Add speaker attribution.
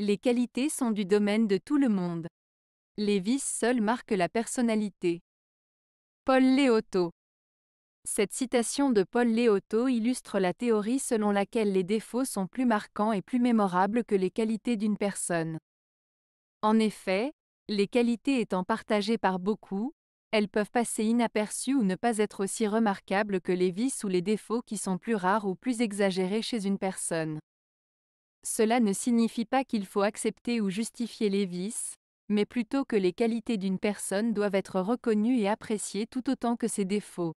Speaker 1: Les qualités sont du domaine de tout le monde. Les vices seuls marquent la personnalité. Paul Léoto Cette citation de Paul Léoto illustre la théorie selon laquelle les défauts sont plus marquants et plus mémorables que les qualités d'une personne. En effet, les qualités étant partagées par beaucoup, elles peuvent passer inaperçues ou ne pas être aussi remarquables que les vices ou les défauts qui sont plus rares ou plus exagérés chez une personne. Cela ne signifie pas qu'il faut accepter ou justifier les vices, mais plutôt que les qualités d'une personne doivent être reconnues et appréciées tout autant que ses défauts.